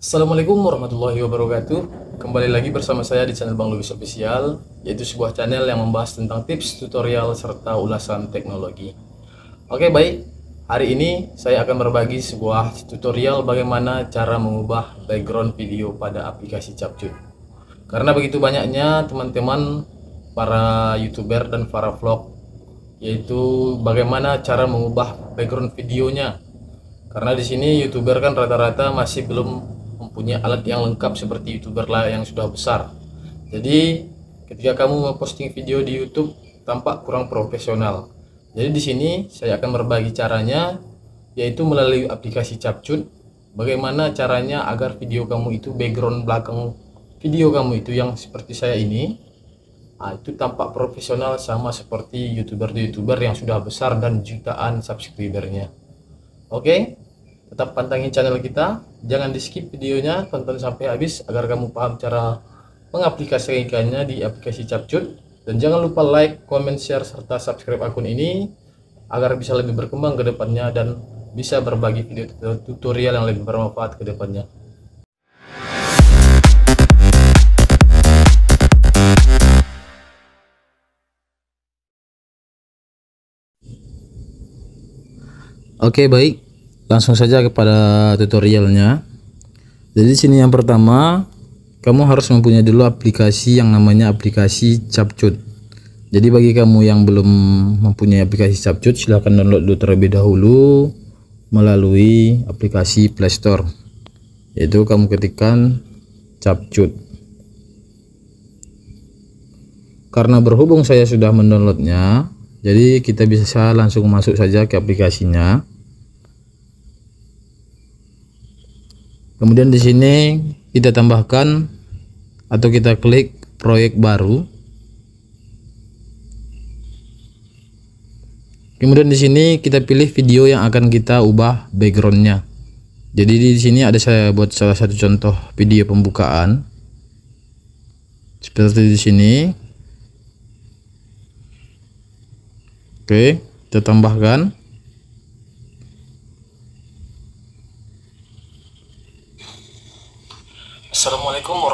Assalamualaikum warahmatullahi wabarakatuh Kembali lagi bersama saya di channel Bang Lubis Official Yaitu sebuah channel yang membahas tentang tips, tutorial, serta ulasan teknologi Oke baik, hari ini saya akan berbagi sebuah tutorial bagaimana cara mengubah background video pada aplikasi Capcut Karena begitu banyaknya teman-teman para youtuber dan para vlog Yaitu bagaimana cara mengubah background videonya karena di sini youtuber kan rata-rata masih belum punya alat yang lengkap seperti youtuber lah yang sudah besar jadi ketika kamu posting video di YouTube tampak kurang profesional jadi di sini saya akan berbagi caranya yaitu melalui aplikasi Capcut bagaimana caranya agar video kamu itu background belakang video kamu itu yang seperti saya ini nah, itu tampak profesional sama seperti youtuber-youtuber yang sudah besar dan jutaan subscribernya oke okay? tetap pantengin channel kita jangan di skip videonya tonton sampai habis agar kamu paham cara mengaplikasikannya di aplikasi capcut dan jangan lupa like, comment, share serta subscribe akun ini agar bisa lebih berkembang ke depannya dan bisa berbagi video tutorial yang lebih bermanfaat ke depannya. Oke, okay, baik langsung saja kepada tutorialnya jadi sini yang pertama kamu harus mempunyai dulu aplikasi yang namanya aplikasi capcut jadi bagi kamu yang belum mempunyai aplikasi capcut silahkan download dulu terlebih dahulu melalui aplikasi playstore yaitu kamu ketikkan capcut karena berhubung saya sudah mendownloadnya jadi kita bisa langsung masuk saja ke aplikasinya kemudian di sini kita tambahkan atau kita klik proyek baru kemudian di sini kita pilih video yang akan kita ubah backgroundnya jadi di sini ada saya buat salah satu contoh video pembukaan seperti di sini oke kita tambahkan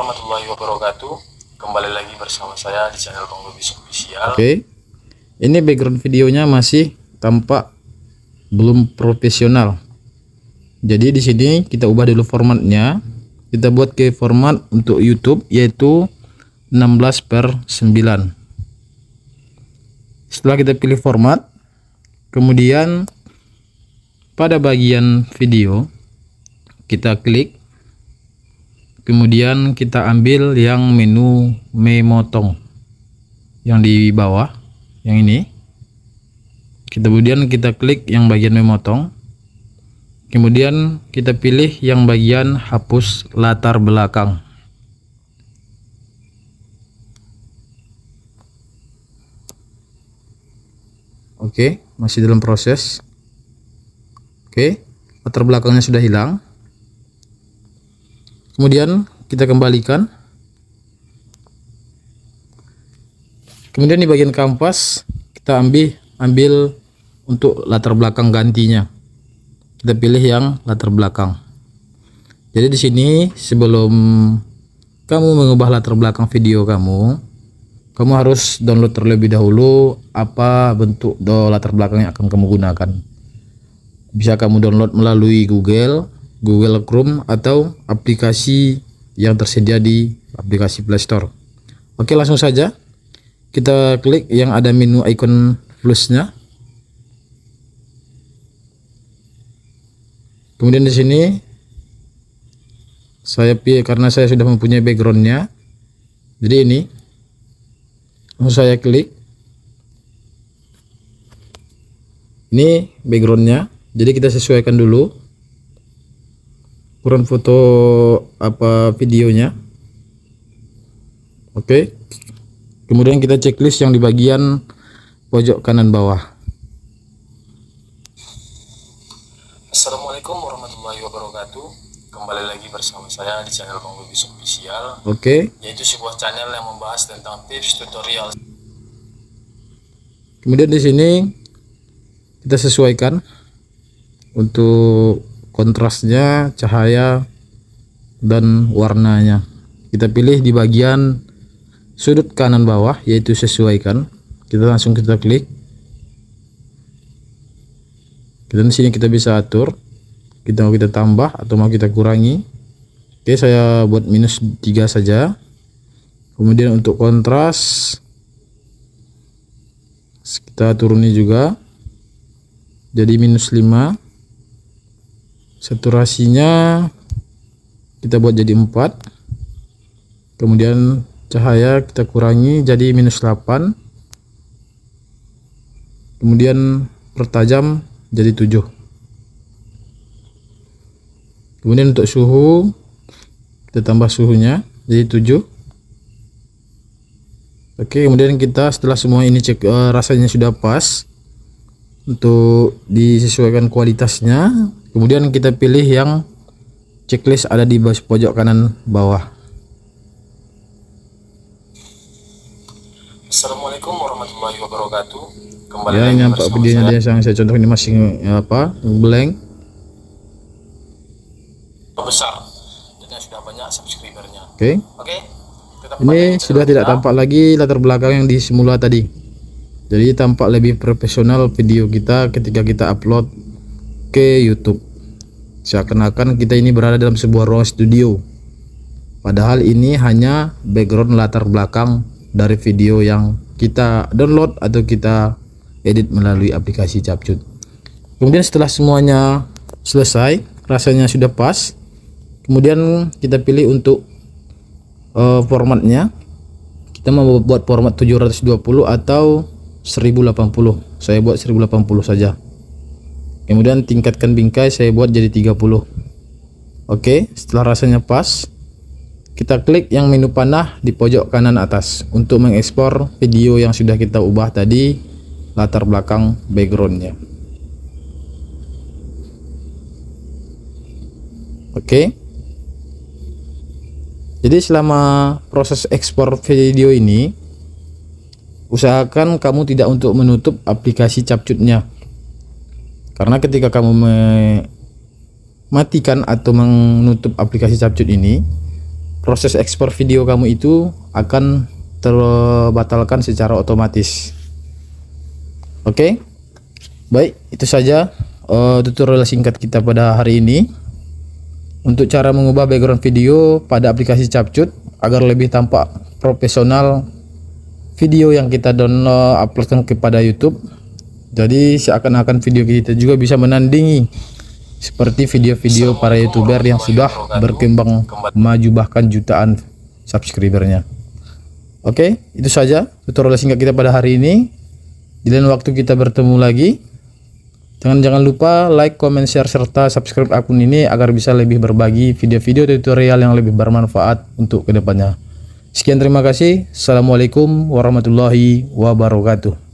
warahmatullahi wabarakatuh. Kembali lagi bersama saya di channel Bang Lubis Official. Oke. Okay. Ini background videonya masih tampak belum profesional. Jadi di sini kita ubah dulu formatnya. Kita buat ke format untuk YouTube yaitu 16 per 9. Setelah kita pilih format, kemudian pada bagian video kita klik kemudian kita ambil yang menu memotong yang di bawah yang ini kita kemudian kita klik yang bagian memotong kemudian kita pilih yang bagian hapus latar belakang oke masih dalam proses oke latar belakangnya sudah hilang kemudian kita kembalikan kemudian di bagian kampas kita ambil ambil untuk latar belakang gantinya kita pilih yang latar belakang jadi di sini sebelum kamu mengubah latar belakang video kamu kamu harus download terlebih dahulu apa bentuk do latar belakang yang akan kamu gunakan bisa kamu download melalui Google Google Chrome atau aplikasi yang tersedia di aplikasi Play Store. Oke, langsung saja kita klik yang ada menu icon plusnya. Kemudian di sini saya pilih karena saya sudah mempunyai backgroundnya. Jadi ini langsung saya klik. Ini backgroundnya. Jadi kita sesuaikan dulu ukuran foto apa videonya oke okay. kemudian kita checklist yang di bagian pojok kanan bawah Assalamualaikum warahmatullahi wabarakatuh kembali lagi bersama saya di channel Bang Bubis Official. Oke. Okay. Yaitu sebuah channel yang membahas tentang tips tutorial. Kemudian di sini kita sesuaikan untuk kontrasnya cahaya dan warnanya kita pilih di bagian sudut kanan bawah yaitu sesuaikan kita langsung kita klik Kita di sini kita bisa atur kita mau kita tambah atau mau kita kurangi oke saya buat minus 3 saja kemudian untuk kontras kita turuni juga jadi minus 5 saturasinya kita buat jadi 4 kemudian cahaya kita kurangi jadi minus 8 kemudian pertajam jadi 7 kemudian untuk suhu kita tambah suhunya jadi 7 oke kemudian kita setelah semua ini cek eh, rasanya sudah pas untuk disesuaikan kualitasnya kemudian kita pilih yang checklist ada di pojok kanan bawah Assalamualaikum warahmatullahi wabarakatuh kembali ya ini nampak videonya dia yang saya contoh ini masih eh, apa blank besar dan sudah banyak subscribernya oke okay. oke okay. ini sudah tidak tampak lagi latar belakang yang di semula tadi jadi tampak lebih profesional video kita ketika kita upload ke YouTube seakan-akan kita ini berada dalam sebuah ruang studio padahal ini hanya background latar belakang dari video yang kita download atau kita edit melalui aplikasi capcut kemudian setelah semuanya selesai rasanya sudah pas kemudian kita pilih untuk uh, formatnya kita mau buat format 720 atau 1080 saya buat 1080 saja kemudian tingkatkan bingkai saya buat jadi 30 oke setelah rasanya pas kita klik yang menu panah di pojok kanan atas untuk mengekspor video yang sudah kita ubah tadi latar belakang backgroundnya oke jadi selama proses ekspor video ini usahakan kamu tidak untuk menutup aplikasi capcutnya karena ketika kamu mematikan atau menutup aplikasi Capcut ini, proses ekspor video kamu itu akan terbatalkan secara otomatis. Oke. Okay? Baik, itu saja uh, tutorial singkat kita pada hari ini. Untuk cara mengubah background video pada aplikasi Capcut agar lebih tampak profesional video yang kita download uploadkan kepada YouTube jadi seakan-akan video kita juga bisa menandingi seperti video-video para youtuber yang sudah berkembang maju bahkan jutaan subscribernya. Oke, okay, itu saja tutorial singkat kita pada hari ini. Di lain waktu kita bertemu lagi. Jangan jangan lupa like, comment, share serta subscribe akun ini agar bisa lebih berbagi video-video tutorial yang lebih bermanfaat untuk kedepannya. Sekian terima kasih. Assalamualaikum warahmatullahi wabarakatuh.